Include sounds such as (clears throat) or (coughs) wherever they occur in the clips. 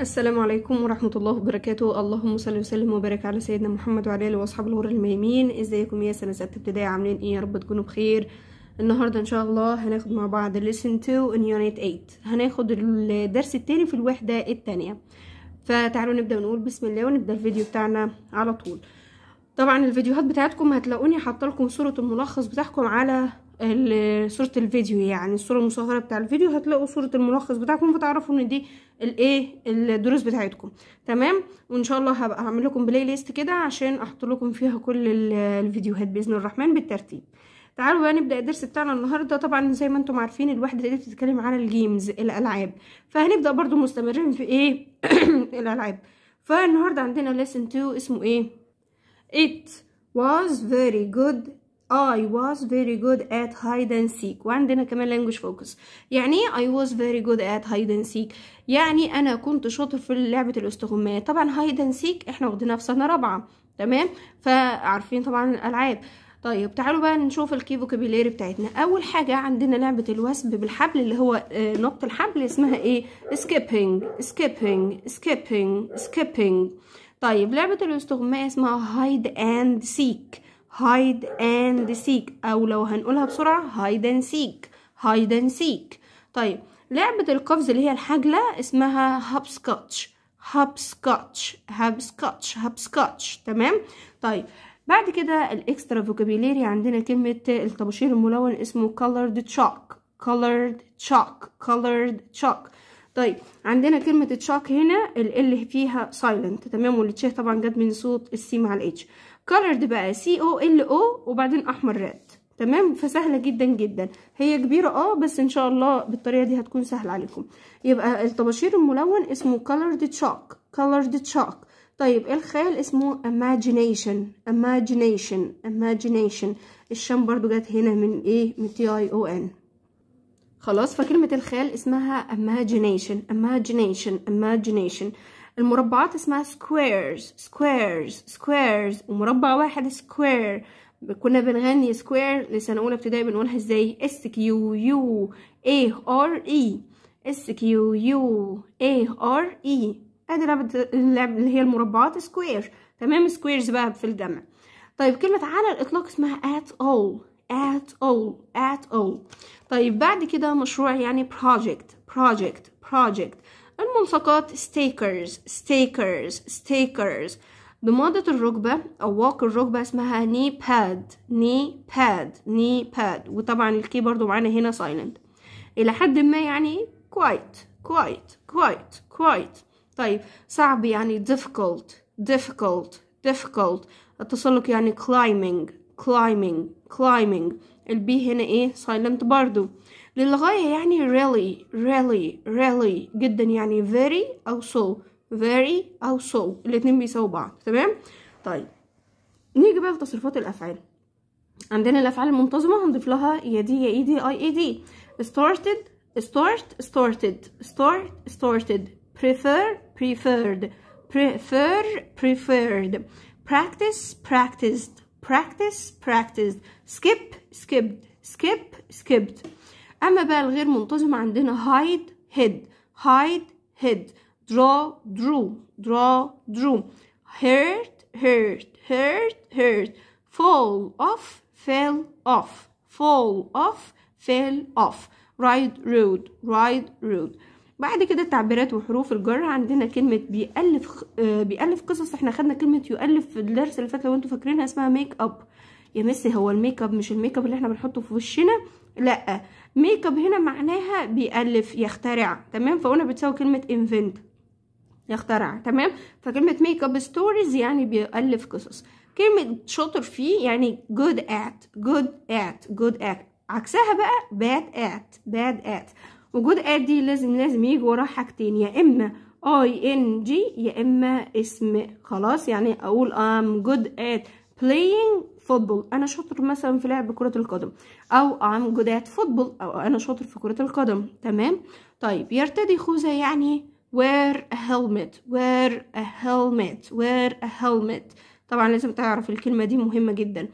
السلام عليكم ورحمة الله وبركاته اللهم صل وسلم وبارك على سيدنا محمد وعلى آله وأصحاب الغر الميمين ازيكم يا سنة ستة ابتدائي عاملين ايه يا رب تكونوا بخير النهاردة ان شاء الله هناخد مع بعض lesson 2 in unit 8 هناخد الدرس التاني في الوحدة التانية فتعالوا نبدأ نقول بسم الله ونبدأ الفيديو بتاعنا على طول طبعا الفيديوهات بتاعتكم هتلاقوني حاطه لكم صورة الملخص بتاعكم على صورة الفيديو يعني الصورة المصغرة بتاع الفيديو هتلاقوا صورة الملخص بتاعكم فتعرفوا ان دي الايه الدروس بتاعتكم تمام وان شاء الله هبقى هعمل لكم بلاي ليست كده عشان احط لكم فيها كل الفيديوهات باذن الرحمن بالترتيب تعالوا بقى نبدا الدرس بتاعنا النهارده طبعا زي ما انتم عارفين الوحده دي بتتكلم على الجيمز الالعاب فهنبدا برضو مستمرين في ايه (coughs) الالعاب فالنهارده عندنا ليسن 2 اسمه ايه it was very good I was very good at hide and seek وعندنا كمان language focus يعني ايه I was very good at hide and seek يعني انا كنت شاطر في لعبة الاستغماية طبعا hide and seek احنا واخدينها في سنة رابعة تمام فعارفين طبعا الالعاب طيب تعالوا بقى نشوف الكي فوكابيلاري بتاعتنا اول حاجه عندنا لعبه الوثب بالحبل اللي هو آه، نط الحبل اسمها ايه skipping skipping skipping skipping طيب لعبه الاستغماية اسمها hide and seek هايد اند سيك او لو هنقولها بسرعه هايد اند سيك هايد اند سيك طيب لعبه القفز اللي هي الحجله اسمها هابسكوتش هابسكوتش هابسكوتش هابسكوتش تمام طيب بعد كده الاكسترا فوكابيلاري عندنا كلمه الطباشير الملون اسمه colored chalk colored chalk colored chalk طيب عندنا كلمة تشاك هنا ال ال فيها سايلنت تمام والتشيه طبعا جت من صوت السي مع الاتش كولرد بقى سي او ال او وبعدين احمر ريد تمام فسهلة جدا جدا هي كبيرة اه بس ان شاء الله بالطريقة دي هتكون سهلة عليكم يبقى الطباشير الملون اسمه كولرد تشاك كولرد تشاك طيب الخيال اسمه imagination imagination imagination الشام برضو جت هنا من ايه من تي اي او ان خلاص فكلمة الخيال اسمها imagination imagination imagination المربعات اسمها squares squares squares ومربع واحد square كنا بنغني square لسنة أولى ابتدائي بنقولها ازاي s q u a r e s q u a r e ادي لعبة اللي هي المربعات square تمام squares بقى في الجمع طيب كلمة على الإطلاق اسمها at all at all at all طيب بعد كده مشروع يعني project project project الملصقات stakers stakers stakers بمادة الركبة أو واق الركبة اسمها knee pad knee pad knee pad وطبعا الكي برضو معانا هنا silent إلى حد ما يعني quiet quiet quiet quite طيب صعب يعني difficult difficult difficult التسلق يعني climbing climbing climbing البي هنا ايه silent برضو للغاية يعني really really really جدا يعني very أو so very أو so الاتنين بيساووا بعض تمام طيب نيجي بقى لتصرفات الأفعال عندنا الأفعال المنتظمة هنضيف لها يا دي يا اي دي اي اي دي started start started start started prefer preferred prefer preferred practice practiced practice practiced skip skipped skip skipped أما بقى الغير منتظم عندنا hide hid hide hid draw drew draw drew hurt hurt hurt hurt fall off fell off fall off fell off ride rode. ride rode. بعد كده التعبيرات وحروف الجر عندنا كلمة بيألف آه، بيألف قصص احنا خدنا كلمة يؤلف في الدرس اللي فات لو انتوا فاكرينها اسمها ميك اب يا ميسي هو الميك اب مش الميك اب اللي احنا بنحطه في وشنا لا ميك اب هنا معناها بيألف يخترع تمام فهنا بتساوي كلمة انفنت يخترع تمام فكلمة ميك اب ستوريز يعني بيألف قصص كلمة شاطر فيه يعني جود ات جود ات جود ات عكسها بقى باد ات باد ات وجود ادي لازم لازم يجي وراه حاجتين يا اما اي ان جي يا اما اسم خلاص يعني اقول ام جود ات بلاينج فوتبول انا شاطر مثلا في لعب كره القدم او ام جود ات فوتبول او انا شاطر في كره القدم تمام طيب يرتدي خوذه يعني وير ا هيلمت وير ا هيلمت وير ا هيلمت طبعا لازم تعرف الكلمه دي مهمه جدا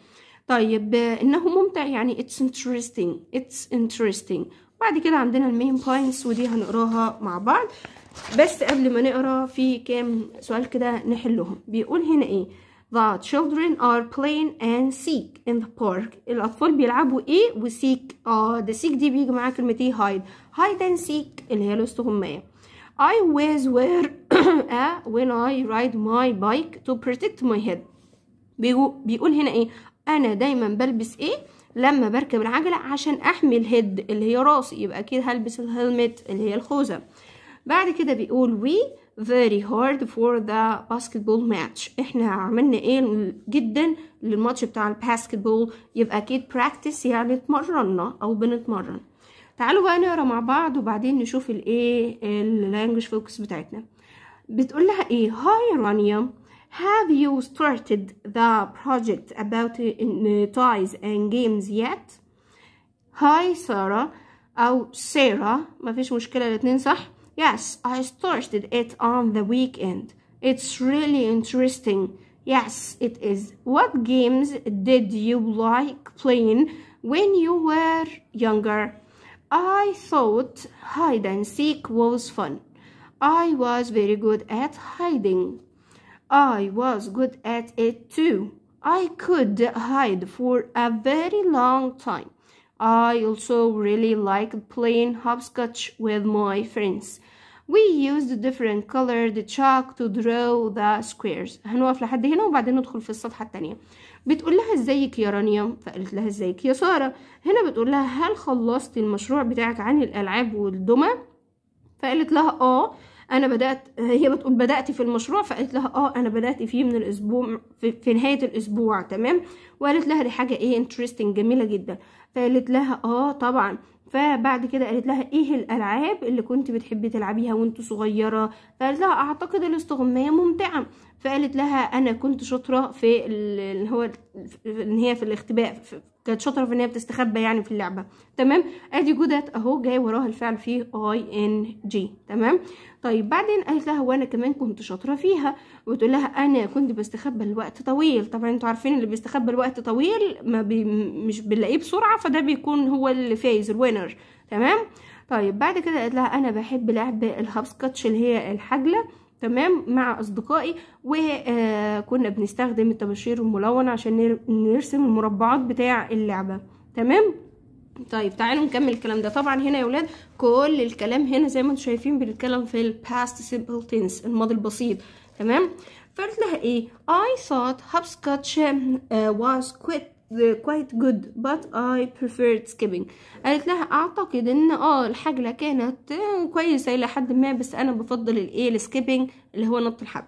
طيب انه ممتع يعني اتس انتريستينج اتس انتريستينج بعد كده عندنا المين بوينتس ودي هنقراها مع بعض بس قبل ما نقرا في كام سؤال كده نحلهم بيقول هنا ايه The children are playing and seek in the park الأطفال بيلعبوا إيه وسيك آه ده سيك دي بيجي معاها كلمة إيه hide hide and seek اللي هي الاستغماية I always wear (coughs) a when I ride my bike to protect my head بيقول هنا إيه أنا دايما بلبس إيه لما بركب العجلة عشان أحمي الهيد اللي هي راسي يبقى أكيد هلبس الهلمت اللي هي الخوذة بعد كده بيقول we very hard for the basketball match احنا عملنا ايه جدا للماتش بتاع الباسكتبول يبقى اكيد practice يعني اتمرنا او بنتمرن تعالوا بقى نقرا مع بعض وبعدين نشوف الايه اللانجوج فوكس بتاعتنا بتقول لها ايه هاي رانيا Have you started the project about uh, toys and games yet? Hi Sarah Oh, Sarah ما فيش مشكلة الاتنين صح Yes I started it on the weekend It's really interesting Yes it is What games did you like playing when you were younger? I thought hide and seek was fun I was very good at hiding I was good at it too. I could hide for a very long time. I also really liked playing hopscotch with my friends. We used different colored chalk to draw the squares هنقف لحد هنا وبعدين ندخل في الصفحة التانية بتقول لها ازيك يا رانيا فقالت لها ازيك يا سارة هنا بتقول لها هل خلصت المشروع بتاعك عن الألعاب والدمى فقالت لها اه انا بدات هي بتقول بدات في المشروع فقالت لها اه انا بدات فيه من الاسبوع في, في نهايه الاسبوع تمام وقالت لها دي حاجه ايه انترستنج جميله جدا فقالت لها اه طبعا فبعد كده قالت لها ايه الالعاب اللي كنت بتحبي تلعبيها وانت صغيره فقالت لها اعتقد الاستغمايه ممتعه فقالت لها انا كنت شاطره في اللي هو ان هي في الاختباء في كانت شاطره في ان هي بتستخبى يعني في اللعبه تمام ادي جودات اهو جاي وراها الفعل فيه اي ان جي تمام طيب بعدين قالت لها وانا كمان كنت شاطره فيها وتقول لها انا كنت بستخبى لوقت طويل طبعا انتوا عارفين اللي بيستخبى لوقت طويل ما بي مش بنلاقيه بسرعه فده بيكون هو اللي فايز الوينر تمام طيب بعد كده قالت لها انا بحب لعب الهابسكاتش اللي هي الحجله تمام مع اصدقائي وكنا آه، بنستخدم الطباشير الملون عشان نرسم المربعات بتاع اللعبه تمام طيب تعالوا نكمل الكلام ده طبعا هنا يا ولاد كل الكلام هنا زي ما انتم شايفين بنتكلم في الباست past simple tense الماضي البسيط تمام فقلت لها ايه I thought hopscotch آه، was quit quite good but I preferred skipping قالت لها اعتقد ان اه الحجلة كانت كويسة الى حد ما بس انا بفضل الايه السكيبنج اللي هو نط الحبل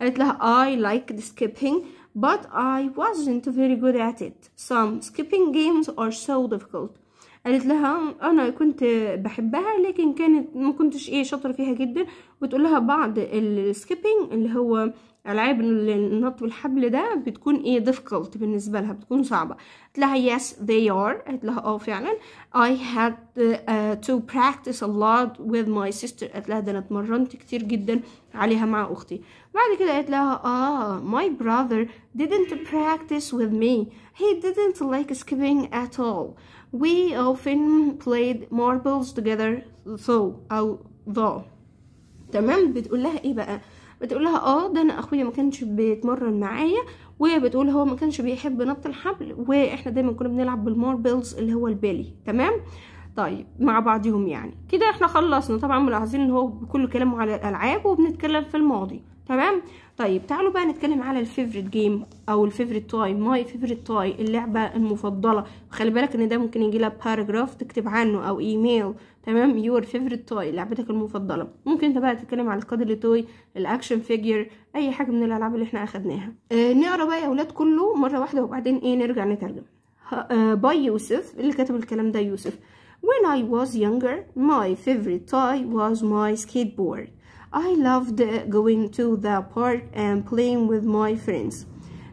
قالت لها I liked skipping but I wasn't very good at it some skipping games are so difficult قالت لها انا كنت بحبها لكن كانت ما كنتش ايه شاطره فيها جدا وتقول لها بعض السكيبنج اللي هو العاب النط والحبل ده بتكون ايه difficult بالنسبه لها بتكون صعبه قالت لها yes they are قالت لها اه فعلا I had uh, to practice a lot with my sister قالت لها ده انا اتمرنت كتير جدا عليها مع اختي بعد كده قالت لها اه my brother didn't practice with me he didn't like skipping at all We often played marbles together so أو ذا تمام بتقول لها ايه بقى بتقول لها اه ده انا اخويا ما كانش بيتمرن معايا وبتقول هو ما كانش بيحب نط الحبل واحنا دايما كنا بنلعب بالماربلز اللي هو البالي تمام طيب مع بعضهم يعني كده احنا خلصنا طبعا ملاحظين ان هو بكل كلامه على الالعاب وبنتكلم في الماضي تمام طيب تعالوا بقى نتكلم على الفيفوريت جيم او الفيفوريت تاي ماي فيفوريت تاي اللعبه المفضله خلي بالك ان ده ممكن يجي لها باراجراف تكتب عنه او ايميل تمام يور فيفوريت تاي لعبتك المفضله ممكن انت بقى تتكلم على القدر توي الاكشن فيجر اي حاجه من الالعاب اللي احنا اخدناها آه نقرا بقى يا اولاد كله مره واحده وبعدين ايه نرجع نترجم آه باي يوسف اللي كتب الكلام ده يوسف When I was younger, my favorite toy was my skateboard. I loved going to the park and playing with my friends.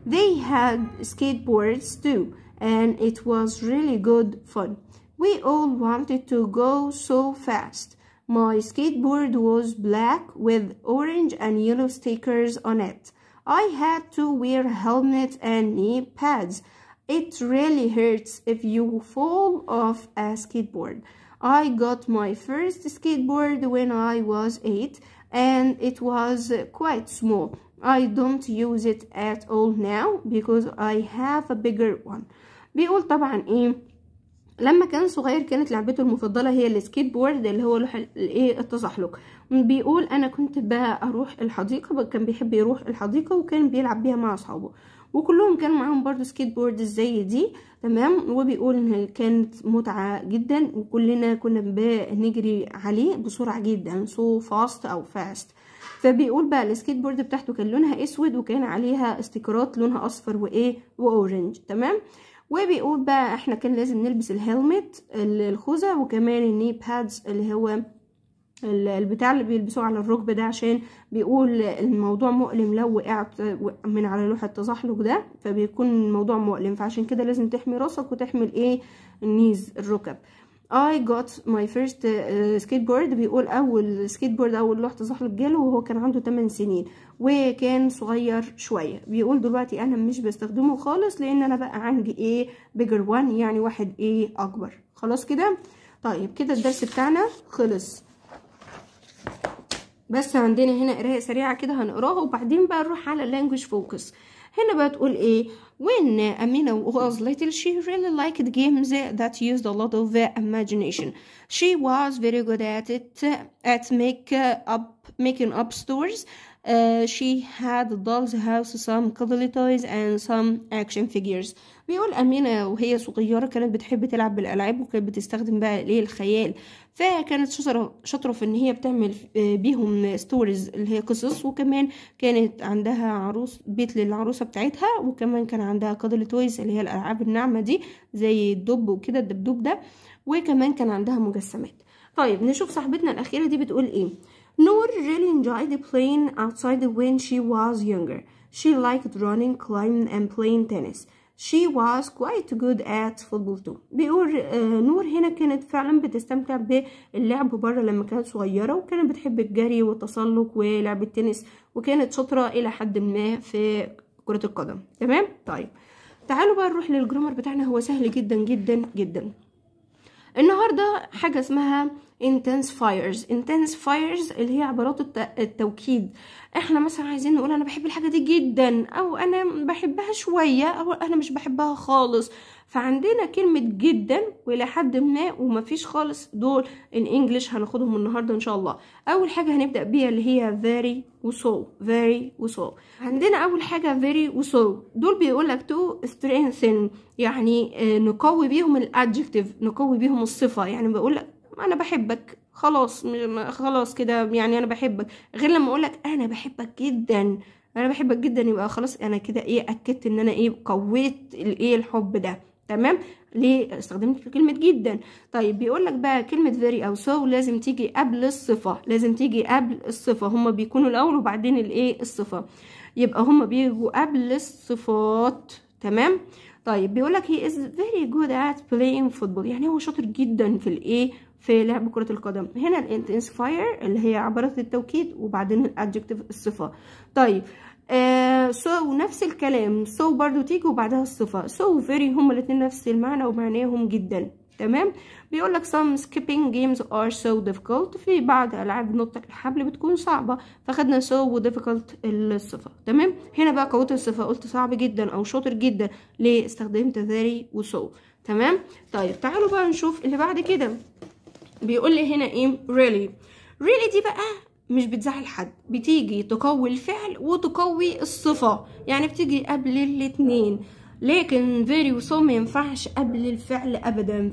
They had skateboards too, and it was really good fun. We all wanted to go so fast. My skateboard was black with orange and yellow stickers on it. I had to wear helmet and knee pads. It really hurts if you fall off a skateboard. I got my first skateboard when I was 8. and it was quite small I don't use it at all now because I have a bigger one بيقول طبعا ايه لما كان صغير كانت لعبته المفضله هي السكيت بورد اللي هو ايه التزحلق بيقول انا كنت بروح الحديقه كان بيحب يروح الحديقه وكان بيلعب بيها مع اصحابه وكلهم كان معاهم برضو سكيت بورد زي دي تمام وبيقول ان كانت متعه جدا وكلنا كنا بنجري عليه بسرعه جدا سو فاست او فاست فبيقول بقى السكيت بورد بتاعته كان لونها اسود وكان عليها استيكرات لونها اصفر وايه واورنج تمام وبيقول بقى احنا كان لازم نلبس الهلمت الخوذه وكمان الني بادز اللي هو البتاع اللي بيلبسوه على الركب ده عشان بيقول الموضوع مؤلم لو وقعت من على لوحة تزحلق ده فبيكون الموضوع مؤلم فعشان كده لازم تحمي راسك وتحمي الايه النيز الركب I got my first آه، skateboard بيقول اول skateboard اول لوح تزحلق جاله وهو كان عنده 8 سنين وكان صغير شوية بيقول دلوقتي انا مش بستخدمه خالص لان انا بقى عندي ايه bigger one يعني واحد ايه اكبر خلاص كده طيب كده الدرس بتاعنا خلص بس عندنا هنا قراءه سريعه كده هنقراها وبعدين بقى نروح على اللانجوج فوكس هنا بقى تقول ايه when Amina was little she really liked games that used a lot of imagination she was very good at it at make up making up stores uh, she had a doll's house some cuddly toys and some action figures بيقول أمينة وهي صغيرة كانت بتحب تلعب بالألعاب وكانت بتستخدم بقى ليه الخيال فكانت شطرة شاطره في ان هي بتعمل آه، بيهم ستوريز اللي هي قصص وكمان كانت عندها عروس بيت للعروسه بتاعتها وكمان كان عندها كادل تويز اللي هي الالعاب الناعمه دي زي الدب وكده الدبدوب ده وكمان كان عندها مجسمات طيب نشوف صاحبتنا الاخيره دي بتقول ايه نور really enjoyed playing outside when she was younger. She liked running, climbing, and playing tennis. she was quite good at football too بيقول آه، نور هنا كانت فعلا بتستمتع باللعب بره لما كانت صغيرة وكانت بتحب الجري والتسلق ولعب التنس وكانت شاطرة إلى حد ما في كرة القدم تمام طيب تعالوا بقى نروح للجرامر بتاعنا هو سهل جدا جدا جدا النهاردة حاجة اسمها intensifiers intensifiers اللي هي عبارات التوكيد احنا مثلا عايزين نقول انا بحب الحاجه دي جدا او انا بحبها شويه او انا مش بحبها خالص فعندنا كلمه جدا والى حد ما ومفيش خالص دول الانجليش هناخدهم النهارده ان شاء الله اول حاجه هنبدا بيها اللي هي very وسو very وسو عندنا اول حاجه very وسو دول بيقول لك to strengthen يعني آه، نقوي بيهم الادجكتيف نقوي بيهم الصفه يعني بيقول لك انا بحبك خلاص خلاص كده يعني انا بحبك غير لما اقولك انا بحبك جدا انا بحبك جدا يبقى خلاص انا كده ايه اكدت ان انا ايه قويت الايه الحب ده تمام ليه استخدمت كلمة جدا طيب بيقول لك بقى كلمة فيري أو so لازم تيجي قبل الصفة لازم تيجي قبل الصفة هما بيكونوا الأول وبعدين الإيه الصفة يبقى هما بيجوا قبل الصفات تمام طيب بيقول لك هي از فيري جود ات بلاينج فوتبول يعني هو شاطر جدا في الإيه في لعب كرة القدم هنا الانتنسيفاير اللي هي عبارة التوكيد وبعدين الادجكتيف الصفة طيب آه سو نفس الكلام سو برضو تيجي وبعدها الصفة سو فيري هما الاتنين نفس المعنى ومعناهم جدا تمام بيقول لك some skipping games are so difficult في بعض العاب نط الحبل بتكون صعبه فاخدنا so وديفيكولت الصفه تمام هنا بقى قوه الصفه قلت صعب جدا او شاطر جدا ليه استخدمت very so تمام طيب تعالوا بقى نشوف اللي بعد كده بيقول لي هنا ايه really really دي بقى مش بتزعل حد بتيجي تقوي الفعل وتقوي الصفة يعني بتيجي قبل الاتنين لكن very so ما ينفعش قبل الفعل ابدا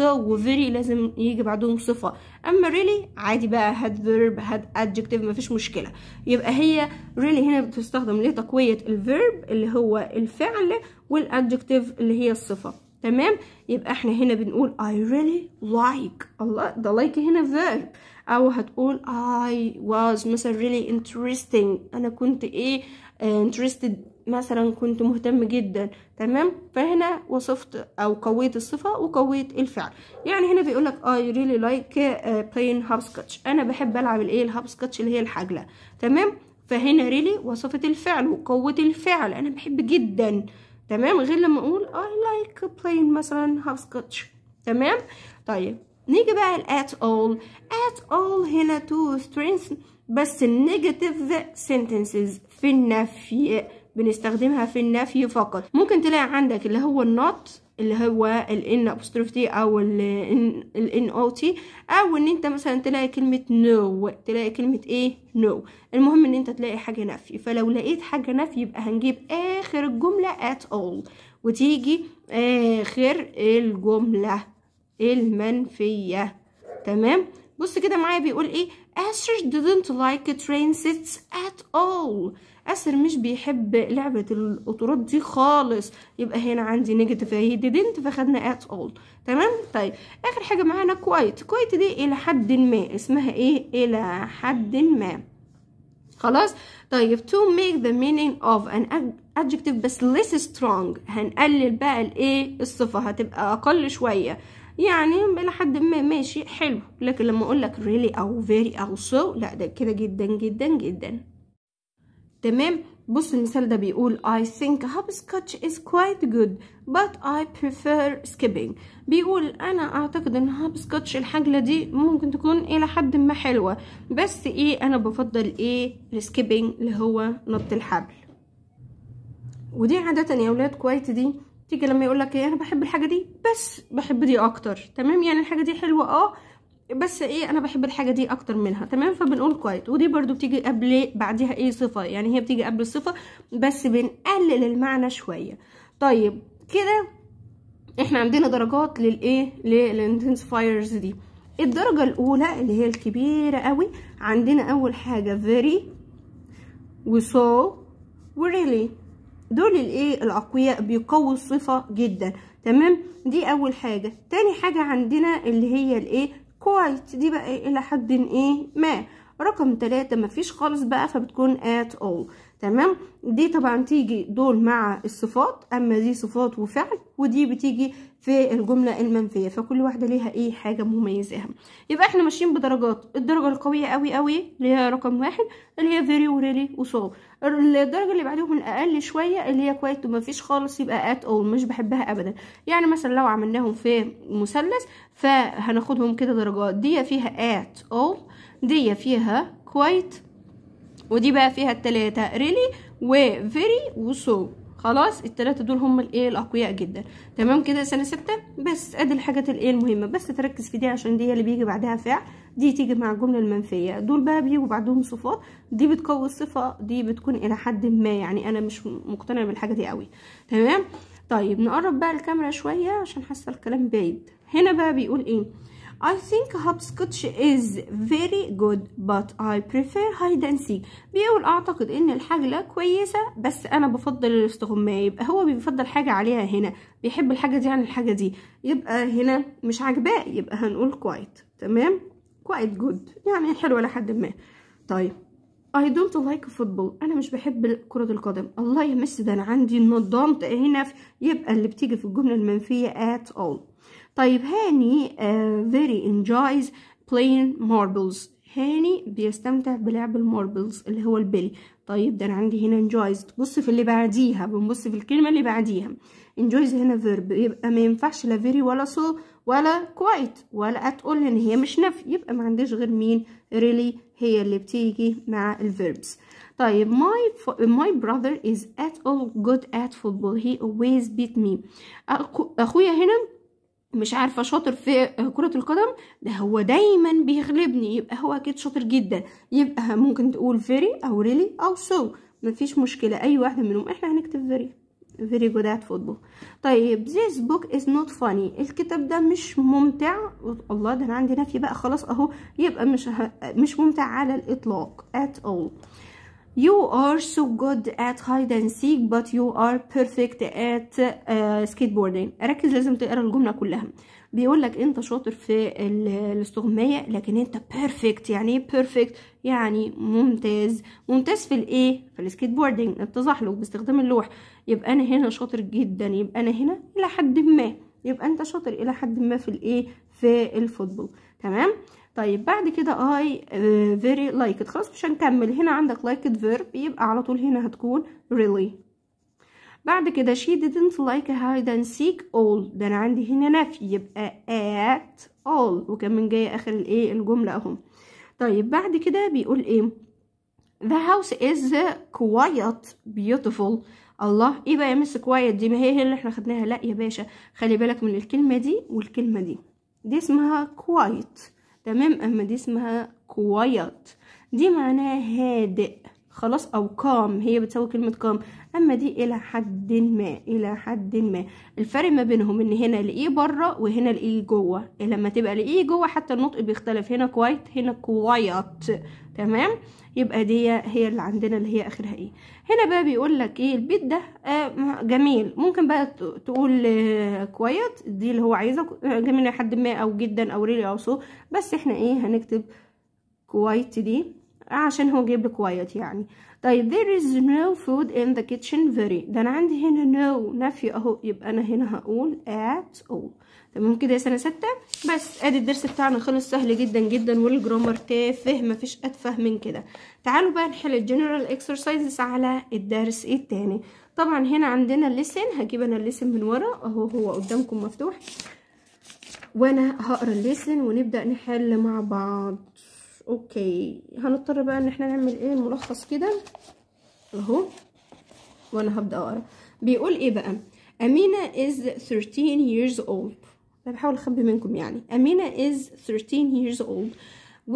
و وفيري لازم يجي بعدهم صفه اما really عادي بقى هاد verb هاد adjective مفيش مشكله يبقى هي really هنا بتستخدم لتقويه الفيرب اللي هو الفعل والادجكتيف اللي هي الصفه تمام يبقى احنا هنا بنقول I really like الله ده like هنا verb او هتقول I was مثلا really interesting انا كنت ايه آه، interested مثلا كنت مهتم جدا تمام فهنا وصفت او قويت الصفه وقويت الفعل يعني هنا بيقولك I really like آه، playing hopscotch انا بحب العب الايه الهابسكوتش اللي هي الحجله تمام فهنا really وصفت الفعل وقوت الفعل انا بحب جدا تمام غير لما اقول I like playing مثلا hopscotch تمام طيب نيجي بقى ال at all at all هنا to strength بس النيجاتيف sentences في النفي بنستخدمها في النفي فقط ممكن تلاقي عندك اللي هو النوت اللي هو الان ابوستروف تي او الان او تي او ان انت مثلا تلاقي كلمه نو no. تلاقي كلمه ايه نو no. المهم ان انت تلاقي حاجه نفي فلو لقيت حاجه نفي يبقى هنجيب اخر الجمله ات اول وتيجي اخر الجمله المنفيه تمام بص كده معايا بيقول ايه اسر didn't like train sets at all أسر مش بيحب لعبة القطورات دي خالص يبقى هنا عندي نيجاتيف هي ديدنت فخدنا ات اول تمام طيب آخر حاجة معانا كويت كويت دي إلى حد ما اسمها إيه إلى حد ما خلاص طيب to make the meaning of an adjective بس less strong هنقلل بقى الايه الصفة هتبقى أقل شوية يعني إلى حد ما ماشي حلو لكن لما أقول لك really أو very أو so لا ده كده جدا جدا جدا تمام بص المثال ده بيقول I think hopscotch is quite good but I prefer skipping بيقول أنا أعتقد إن hopscotch الحجلة دي ممكن تكون إلى حد ما حلوة بس إيه أنا بفضل إيه الskipping اللي هو نط الحبل ودي عادة يا ولاد كويت دي تيجي لما يقولك إيه أنا بحب الحاجة دي بس بحب دي أكتر تمام يعني الحاجة دي حلوة أه بس ايه انا بحب الحاجه دي اكتر منها تمام فبنقول كويت ودي برضو بتيجي قبل بعدها ايه صفه يعني هي بتيجي قبل الصفه بس بنقلل المعنى شويه طيب كده احنا عندنا درجات للايه للانتنسفايرز دي الدرجه الاولى اللي هي الكبيره قوي عندنا اول حاجه very وso وريلي دول الايه الاقوياء بيقووا الصفه جدا تمام دي اول حاجه تاني حاجه عندنا اللي هي الايه quite دي بقى إيه الى حد ايه ما رقم ثلاثة مفيش خالص بقى فبتكون at all تمام دي طبعا تيجي دول مع الصفات اما دي صفات وفعل ودي بتيجي في الجملة المنفية فكل واحدة ليها ايه حاجة مميزاها يبقى احنا ماشيين بدرجات الدرجة القوية قوي قوي اللي هي رقم واحد اللي هي very وريلي وصعب الدرجة اللي بعدهم الاقل شوية اللي هي كويت فيش خالص يبقى at all مش بحبها ابدا يعني مثلا لو عملناهم في مثلث فهناخدهم كده درجات دي فيها at all دي فيها كويت ودي بقى فيها التلاتة ريلي وفيري وسو خلاص التلاتة دول هم الايه الاقوياء جدا تمام كده سنة ستة بس ادي الحاجات الايه المهمة بس تركز في دي عشان دي اللي بيجي بعدها فعل دي تيجي مع الجملة المنفية دول بقى بيجوا بعدهم صفات دي بتقوي الصفة دي بتكون الى حد ما يعني انا مش مقتنعة بالحاجة دي قوي تمام طيب نقرب بقى الكاميرا شوية عشان حاسة الكلام بعيد هنا بقى بيقول ايه I think hopscotch is very good but I prefer hide and seek بيقول اعتقد ان الحجلة كويسة بس انا بفضل الاستغماية يبقى هو بيفضل حاجة عليها هنا بيحب الحاجة دي عن الحاجة دي يبقى هنا مش عاجباه يبقى هنقول كويت تمام كويت جود يعني حلوة لحد ما طيب I don't like football انا مش بحب كرة القدم الله يمس ده انا عندي نظام هنا يبقى اللي بتيجي في الجملة المنفية at all طيب هاني فيري آه، انجويز playing ماربلز هاني بيستمتع بلعب الماربلز اللي هو البلي طيب ده انا عندي هنا انجويز تبص في اللي بعديها بنبص في الكلمه اللي بعديها انجويز هنا فيرب يبقى ما ينفعش لا فيري ولا سو ولا كويت ولا اتقول ان هي مش نفي يبقى ما عنديش غير مين ريلي really هي اللي بتيجي مع الفيربس طيب my my brother is at all good at football he always beat me اخويا هنا مش عارفه شاطر في كره القدم ده هو دايما بيغلبني يبقى هو اكيد شاطر جدا يبقى ممكن تقول فيري او ريلي او سو so. مفيش مشكله اي واحده منهم احنا هنكتب فيري فيري جود ات فوتبول طيب ذيس بوك از نوت فاني الكتاب ده مش ممتع الله ده انا عندي نفي بقى خلاص اهو يبقى مش مش ممتع على الاطلاق ات اول You are so good at hide and seek but you are perfect at uh, skateboarding ركز لازم تقرا الجملة كلها بيقول لك انت شاطر في الاستغماية لكن انت بيرفكت يعني ايه بيرفكت يعني ممتاز ممتاز في الايه في اتضح له باستخدام اللوح يبقى انا هنا شاطر جدا يبقى انا هنا الى حد ما يبقى انت شاطر الى حد ما في الايه في الفوتبول تمام طيب بعد كده اي فيري لايكت خلاص مش هنكمل هنا عندك لايكت فيرب يبقى على طول هنا هتكون really بعد كده she didn't like hide and seek all ده انا عندي هنا نفي يبقى at all وكمان جايه اخر الايه الجمله اهو طيب بعد كده بيقول ايه the house is quiet beautiful الله ايه بقى يا مس quiet دي ما هي هي اللي احنا خدناها لا يا باشا خلي بالك من الكلمه دي والكلمه دي دي اسمها quiet تمام اما دي اسمها كوايت دي معناها هادئ خلاص او قام هي بتساوي كلمه قام اما دي الى حد ما الى حد ما الفرق ما بينهم ان هنا الايه e بره وهنا الايه e جوه لما تبقى الايه e جوه حتى النطق بيختلف هنا كويت هنا كوايت تمام يبقى دي هي اللي عندنا اللي هي اخرها ايه هنا بقى بيقول لك ايه البيت ده آه جميل ممكن بقى تقول آه كويت دي اللي هو عايزه آه، جميل لحد ما او جدا او ريلي او سو بس احنا ايه هنكتب كويت دي عشان هو جايب كويت يعني طيب there is no food in the kitchen very ده انا عندي هنا no نفي اهو يبقى انا هنا هقول at all تمام كده يا سنه سته بس ادي الدرس بتاعنا خلص سهل جدا جدا والجرامر تافه مفيش اتفه من كده تعالوا بقى نحل الجنرال اكسرسايزز على الدرس التاني طبعا هنا عندنا الليسن هجيب انا الليسن من ورا اهو هو قدامكم مفتوح وانا هقرا الليسن ونبدا نحل مع بعض اوكي هنضطر بقى ان احنا نعمل ايه ملخص كده اهو وانا هبدا اقرا بيقول ايه بقى امينه is 13 years old انا بحاول اخبي منكم يعني امينه is 13 years old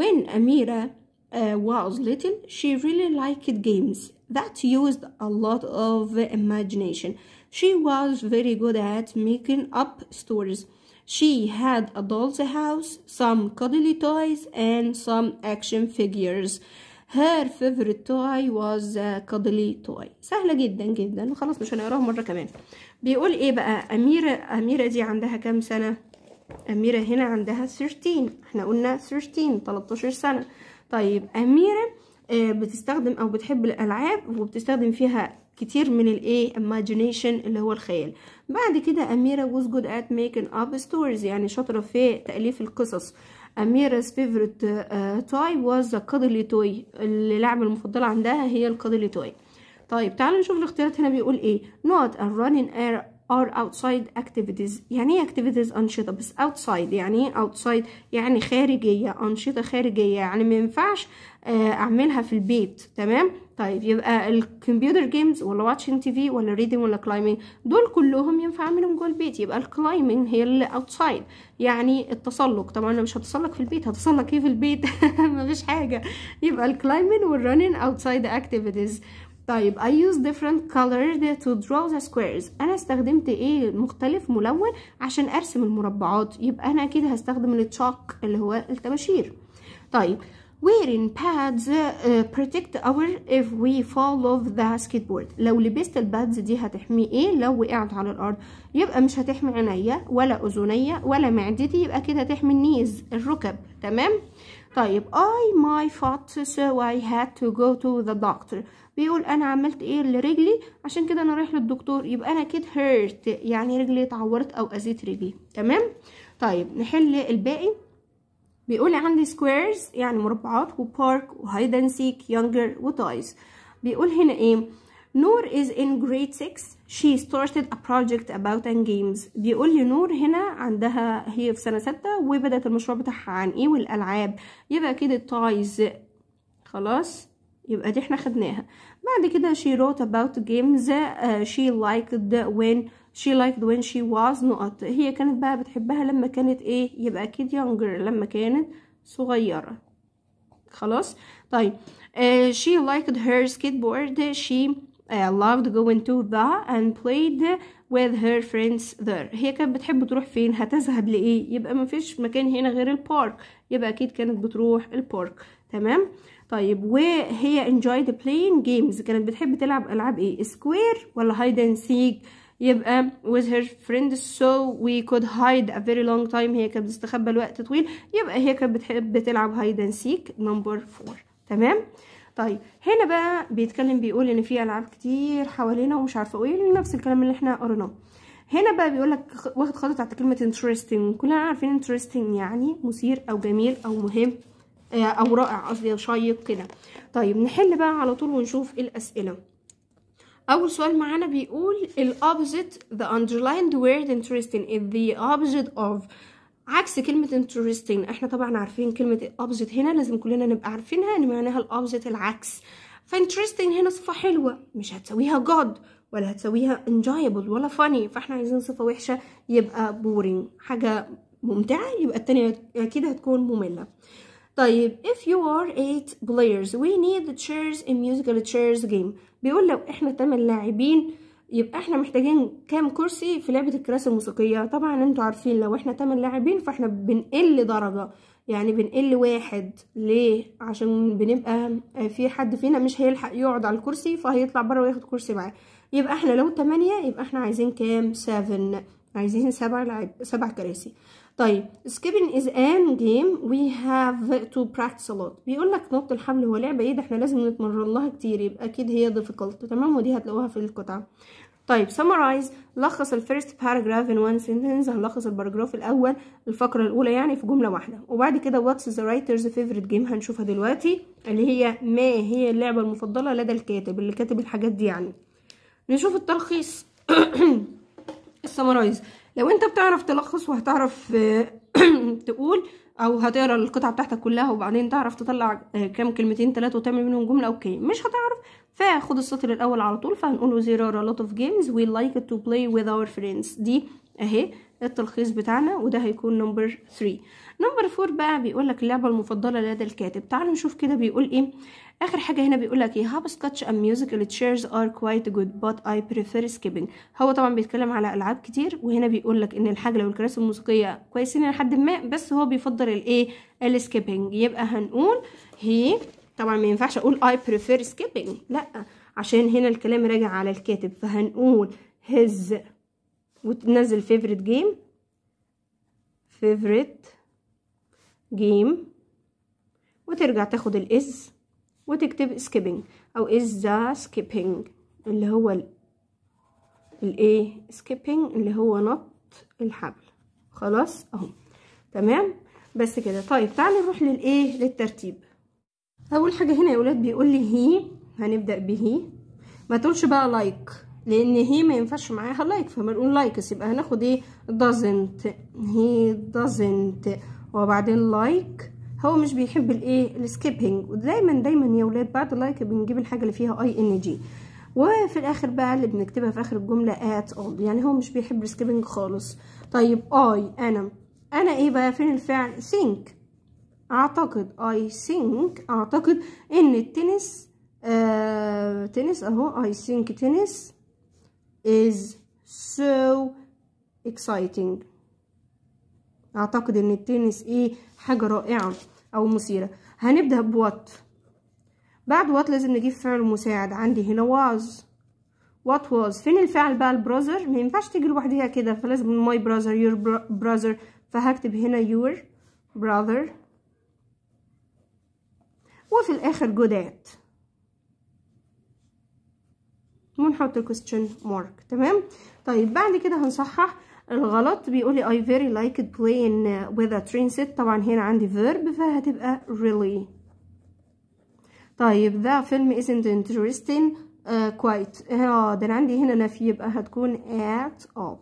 when اميره uh, was little she really liked games that used a lot of imagination she was very good at making up stories She had a doll's house, some cuddly toys, and some action figures. Her favorite toy was a cuddly toy. سهلة جدا جدا خلاص مش هنقراها مرة كمان. بيقول ايه بقى أميرة أميرة دي عندها كام سنة؟ أميرة هنا عندها 13 احنا قلنا 13 13 سنة. طيب أميرة آه، بتستخدم أو بتحب الألعاب وبتستخدم فيها كتير من الايه imagination اللي هو الخيال بعد كده اميره was good at making up stories يعني شاطره في تاليف القصص اميره's favorite آه، toy was the cuddly toy اللعبه المفضله عندها هي الكادلي توي طيب تعالوا نشوف الاختيارات هنا بيقول ايه not a running are outside activities يعني ايه activities أنشطة بس outside يعني ايه outside يعني خارجية أنشطة خارجية يعني ما ينفعش آه، أعملها في البيت تمام طيب يبقى الكمبيوتر جيمز ولا واتشنج تي في ولا ريدنج ولا كلايمنج دول كلهم ينفع اعملهم جوه البيت يبقى الكلايمنج هي اللي اوتسايد يعني التسلق طبعا انا مش هتسلق في البيت هتسلق ايه في البيت (laughs) مفيش حاجه يبقى الكلايمنج والرننج اوتسايد اكتيفيتيز طيب I use different colors to draw the squares أنا استخدمت إيه مختلف ملون عشان أرسم المربعات يبقى أنا أكيد هستخدم التشوك اللي هو الطباشير طيب wearing pads uh, protect our if we fall off the skateboard لو لبست البادز دي هتحمي ايه لو وقعت على الارض يبقى مش هتحمي عينيا ولا اذنيا ولا معدتي يبقى كده هتحمي النيز الركب تمام طيب I my foot so I had to go to the doctor بيقول انا عملت ايه لرجلي عشان كده انا رايح للدكتور يبقى انا كده هيرت يعني رجلي اتعورت او اذيت رجلي تمام طيب نحل الباقي بيقول عندي سكويرز يعني مربعات وبارك وهايد اند سيك يونجر وتايز بيقول هنا ايه نور is in grade 6 she started a project about and games بيقول لي نور هنا عندها هي في سنة ستة وبدأت المشروع بتاعها عن ايه والألعاب يبقى كده تايز خلاص يبقى دي احنا خدناها بعد كده she wrote about games uh, she liked when she liked when she was not هي كانت بقى بتحبها لما كانت ايه يبقى اكيد younger لما كانت صغيرة خلاص طيب uh, she liked her skateboard she uh, loved going to the and played with her friends there هي كانت بتحب تروح فين هتذهب لإيه يبقى مفيش مكان هنا غير البارك يبقى أكيد كانت بتروح البارك تمام طيب وهي enjoyed playing games كانت بتحب تلعب العاب ايه سكوير ولا hide and seek يبقى with her friends so we could hide a very long time هي كانت بتستخبى لوقت طويل يبقى هي كانت بتحب تلعب hide and seek number 4 تمام طيب هنا بقى بيتكلم بيقول ان في العاب كتير حوالينا ومش عارفه ايه نفس الكلام اللي احنا قريناه هنا بقى بيقول لك واخد خطوه تحت كلمه interesting كلنا عارفين interesting يعني مثير او جميل او مهم آه، او رائع قصدي شيق كده طيب نحل بقى على طول ونشوف الاسئله اول سؤال معانا بيقول ال opposite the underlined word interesting is the opposite of عكس كلمة interesting احنا طبعا عارفين كلمة opposite هنا لازم كلنا نبقى عارفينها ان معناها ال opposite العكس interesting هنا صفة حلوة مش هتسويها جاد ولا هتسويها enjoyable ولا funny فاحنا عايزين صفة وحشة يبقى boring حاجة ممتعة يبقى التانية أكيد هتكون مملة طيب if you are eight players we need chairs in musical chairs game بيقول لو احنا تمن لاعبين يبقى احنا محتاجين كام كرسي في لعبة الكراسي الموسيقية طبعا انتوا عارفين لو احنا تمن لاعبين فاحنا بنقل درجة يعني بنقل واحد ليه عشان بنبقى في حد فينا مش هيلحق يقعد على الكرسي فهيطلع بره وياخد كرسي معاه يبقى احنا لو تمانية يبقى احنا عايزين كام سفن عايزين سبع لاعب سبع كراسي طيب skipping از ان جيم وي هاف تو براكتس a بيقول لك نط الحبل هو لعبه ايه ده احنا لازم نتمرن لها كتير يبقى اكيد هي ديفيكولت تمام ودي هتلاقوها في القطعه طيب سمرايز لخص الفيرست باراجراف ان وان سنتنس هنلخص الباراجراف الاول الفقره الاولى يعني في جمله واحده وبعد كده واتس ذا رايترز فيفرت جيم هنشوفها دلوقتي اللي هي ما هي اللعبه المفضله لدى الكاتب اللي كاتب الحاجات دي يعني نشوف التلخيص السمرايز (coughs) لو انت بتعرف تلخص وهتعرف آه، (clears throat) تقول او هتقرا القطعه بتاعتك كلها وبعدين تعرف تطلع آه، كام كلمتين ثلاثه وتعمل منهم جمله اوكي مش هتعرف فخد السطر الاول على طول فهنقول زير ار لوت اوف جيمز وي لايك تو بلاي وذ اور فريندز دي اهي التلخيص بتاعنا وده هيكون نمبر 3 نمبر 4 بقى بيقول لك اللعبه المفضله لدى الكاتب تعالوا نشوف كده بيقول ايه اخر حاجه هنا بيقول لك ايه هابسكتش ام ميوزك التشيرز ار كوايت جود بات اي بريفير سكيبنج هو طبعا بيتكلم على العاب كتير وهنا بيقول لك ان لو الكراسي الموسيقيه كويسين لحد ما بس هو بيفضل الايه السكيبنج يبقى هنقول هي طبعا ما ينفعش اقول اي بريفير سكيبنج لا عشان هنا الكلام راجع على الكاتب فهنقول هز وتنزل favorite جيم favorite جيم وترجع تاخد الاس وتكتب skipping او oh, is the skipping اللي هو الايه skipping اللي هو نط الحبل خلاص اهو تمام بس كده طيب تعالى نروح للايه للترتيب اول حاجه هنا يا ولاد بيقول لي هي هنبدا به ما تقولش بقى لايك like. لان هي ما ينفعش معاها لايك like. فما نقول لايكس يبقى هناخد ايه doesn't هي doesn't وبعدين لايك like. هو مش بيحب الايه السكيبنج ودايما دايما يا ولاد بعد اللايك بنجيب الحاجه اللي فيها اي ان جي وفي الاخر بقى اللي بنكتبها في اخر الجمله ات اول يعني هو مش بيحب السكيبنج خالص طيب اي انا انا ايه بقى فين الفعل think اعتقد اي think اعتقد ان التنس آه تنس اهو اي think تنس is so exciting اعتقد ان التنس ايه حاجة رائعة او مثيرة هنبدأ بوات بعد وات لازم نجيب فعل مساعد عندي هنا واز وات واز فين الفعل بقى البراذر ما ينفعش تيجي لوحديها كده فلازم ماي براذر يور براذر فهكتب هنا يور براذر وفي الاخر جودات ونحط الكويستشن مارك تمام طيب بعد كده هنصحح الغلط بيقولي I very like playing with a train set طبعا هنا عندي verb فهتبقى really طيب ذا فيلم isn't interesting uh, quite اه ده انا عندي هنا نفي يبقى هتكون at all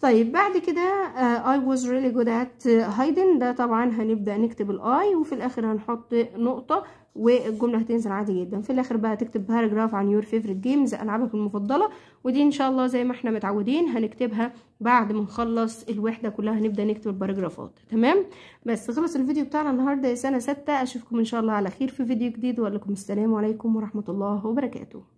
طيب بعد كده uh, I was really good at hiding ده طبعا هنبدأ نكتب ال I وفي الآخر هنحط نقطة والجمله هتنزل عادي جدا في الاخر بقى هتكتب باراجراف عن يور فيفرت جيمز العابك المفضله ودي ان شاء الله زي ما احنا متعودين هنكتبها بعد ما نخلص الوحده كلها هنبدا نكتب الباراجرافات تمام بس خلص الفيديو بتاعنا النهارده يا سنه سته اشوفكم ان شاء الله على خير في فيديو جديد واقول لكم السلام عليكم ورحمه الله وبركاته